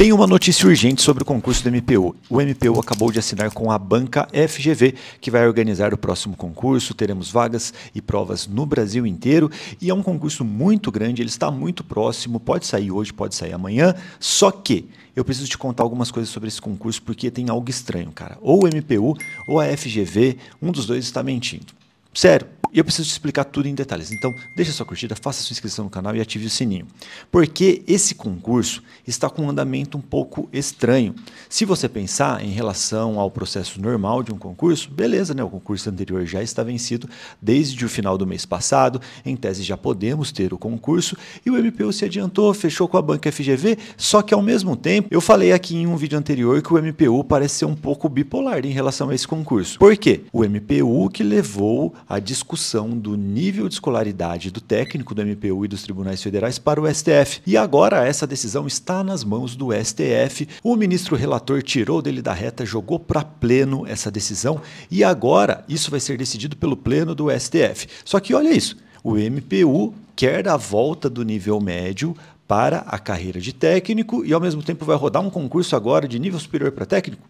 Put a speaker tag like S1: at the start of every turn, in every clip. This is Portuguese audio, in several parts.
S1: Tem uma notícia urgente sobre o concurso do MPU. O MPU acabou de assinar com a banca FGV, que vai organizar o próximo concurso. Teremos vagas e provas no Brasil inteiro. E é um concurso muito grande, ele está muito próximo. Pode sair hoje, pode sair amanhã. Só que eu preciso te contar algumas coisas sobre esse concurso, porque tem algo estranho, cara. Ou o MPU ou a FGV, um dos dois está mentindo. Sério, e eu preciso te explicar tudo em detalhes. Então, deixa sua curtida, faça sua inscrição no canal e ative o sininho. Porque esse concurso está com um andamento um pouco estranho. Se você pensar em relação ao processo normal de um concurso, beleza, né? O concurso anterior já está vencido desde o final do mês passado. Em tese, já podemos ter o concurso. E o MPU se adiantou, fechou com a banca FGV. Só que, ao mesmo tempo, eu falei aqui em um vídeo anterior que o MPU parece ser um pouco bipolar em relação a esse concurso. Por quê? O MPU que levou a discussão discussão do nível de escolaridade do técnico do MPU e dos tribunais federais para o STF. E agora essa decisão está nas mãos do STF. O ministro relator tirou dele da reta, jogou para pleno essa decisão e agora isso vai ser decidido pelo pleno do STF. Só que olha isso, o MPU quer a volta do nível médio para a carreira de técnico e ao mesmo tempo vai rodar um concurso agora de nível superior para técnico?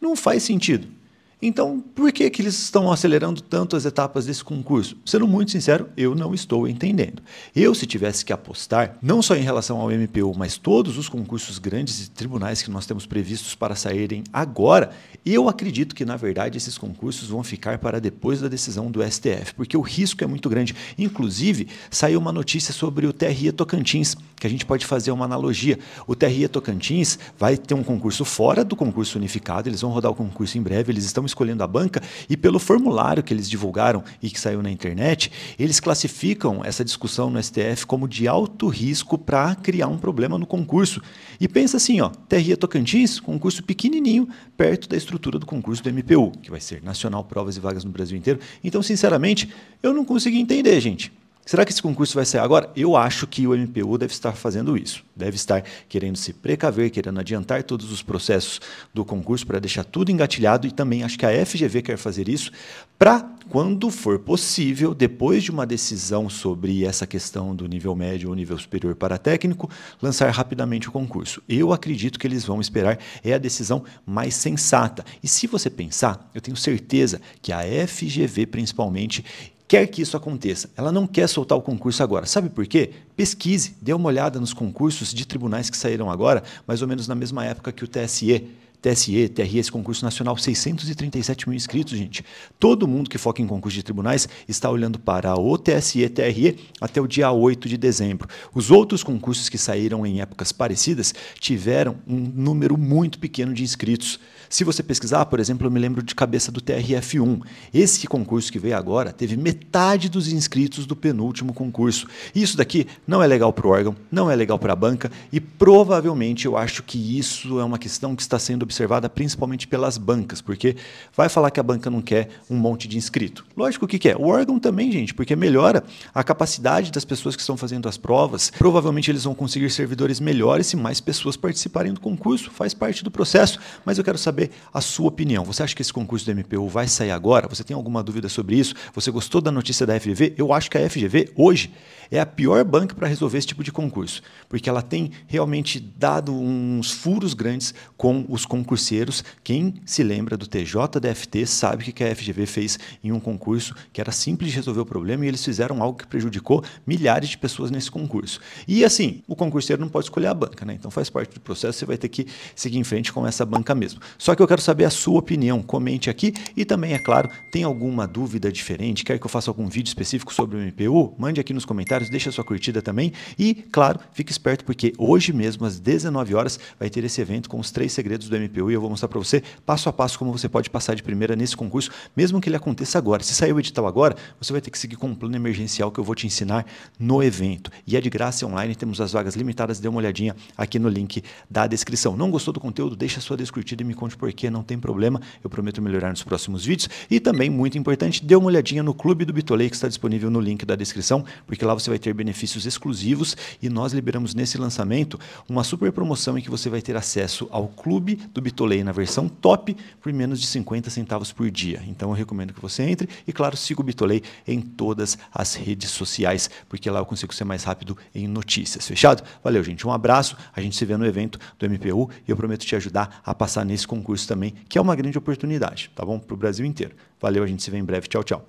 S1: Não faz sentido. Então, por que, que eles estão acelerando tanto as etapas desse concurso? Sendo muito sincero, eu não estou entendendo. Eu, se tivesse que apostar, não só em relação ao MPU, mas todos os concursos grandes e tribunais que nós temos previstos para saírem agora, eu acredito que, na verdade, esses concursos vão ficar para depois da decisão do STF, porque o risco é muito grande. Inclusive, saiu uma notícia sobre o TRE Tocantins, que a gente pode fazer uma analogia. O TRE Tocantins vai ter um concurso fora do concurso unificado, eles vão rodar o concurso em breve, eles estão escolhendo a banca e pelo formulário que eles divulgaram e que saiu na internet, eles classificam essa discussão no STF como de alto risco para criar um problema no concurso. E pensa assim, ó, Terria Tocantins, concurso pequenininho, perto da estrutura do concurso do MPU, que vai ser Nacional Provas e Vagas no Brasil inteiro. Então, sinceramente, eu não consegui entender, gente. Será que esse concurso vai sair agora? Eu acho que o MPU deve estar fazendo isso. Deve estar querendo se precaver, querendo adiantar todos os processos do concurso para deixar tudo engatilhado e também acho que a FGV quer fazer isso para, quando for possível, depois de uma decisão sobre essa questão do nível médio ou nível superior para técnico, lançar rapidamente o concurso. Eu acredito que eles vão esperar, é a decisão mais sensata. E se você pensar, eu tenho certeza que a FGV, principalmente, quer que isso aconteça. Ela não quer soltar o concurso agora. Sabe por quê? Pesquise, dê uma olhada nos concursos de tribunais que saíram agora, mais ou menos na mesma época que o TSE TSE, TRE, esse concurso nacional, 637 mil inscritos, gente. Todo mundo que foca em concurso de tribunais está olhando para o TSE, TRE até o dia 8 de dezembro. Os outros concursos que saíram em épocas parecidas tiveram um número muito pequeno de inscritos. Se você pesquisar, por exemplo, eu me lembro de cabeça do TRF1. Esse concurso que veio agora teve metade dos inscritos do penúltimo concurso. Isso daqui não é legal para o órgão, não é legal para a banca e provavelmente eu acho que isso é uma questão que está sendo observada principalmente pelas bancas, porque vai falar que a banca não quer um monte de inscrito. Lógico que quer. O órgão também, gente, porque melhora a capacidade das pessoas que estão fazendo as provas. Provavelmente eles vão conseguir servidores melhores se mais pessoas participarem do concurso. Faz parte do processo, mas eu quero saber a sua opinião. Você acha que esse concurso do MPU vai sair agora? Você tem alguma dúvida sobre isso? Você gostou da notícia da FGV? Eu acho que a FGV, hoje, é a pior banca para resolver esse tipo de concurso, porque ela tem realmente dado uns furos grandes com os concursos concurseiros. Quem se lembra do TJDFT sabe que a FGV fez em um concurso que era simples de resolver o problema e eles fizeram algo que prejudicou milhares de pessoas nesse concurso. E assim, o concurseiro não pode escolher a banca, né? Então faz parte do processo, você vai ter que seguir em frente com essa banca mesmo. Só que eu quero saber a sua opinião, comente aqui e também, é claro, tem alguma dúvida diferente, quer que eu faça algum vídeo específico sobre o MPU? Mande aqui nos comentários, deixa sua curtida também e, claro, fique esperto porque hoje mesmo às 19 horas vai ter esse evento com os três segredos do MPU MPU e eu vou mostrar para você passo a passo como você pode passar de primeira nesse concurso, mesmo que ele aconteça agora. Se sair o edital agora, você vai ter que seguir com um plano emergencial que eu vou te ensinar no evento. E é de graça é online, temos as vagas limitadas, dê uma olhadinha aqui no link da descrição. Não gostou do conteúdo? Deixa a sua descurtida e me conte porquê, não tem problema. Eu prometo melhorar nos próximos vídeos. E também, muito importante, dê uma olhadinha no Clube do Bitolei, que está disponível no link da descrição, porque lá você vai ter benefícios exclusivos e nós liberamos nesse lançamento uma super promoção em que você vai ter acesso ao Clube do do Bitolei na versão top por menos de 50 centavos por dia. Então eu recomendo que você entre e, claro, siga o Bitolei em todas as redes sociais, porque lá eu consigo ser mais rápido em notícias. Fechado? Valeu, gente. Um abraço. A gente se vê no evento do MPU e eu prometo te ajudar a passar nesse concurso também, que é uma grande oportunidade, tá bom? Para o Brasil inteiro. Valeu, a gente se vê em breve. Tchau, tchau.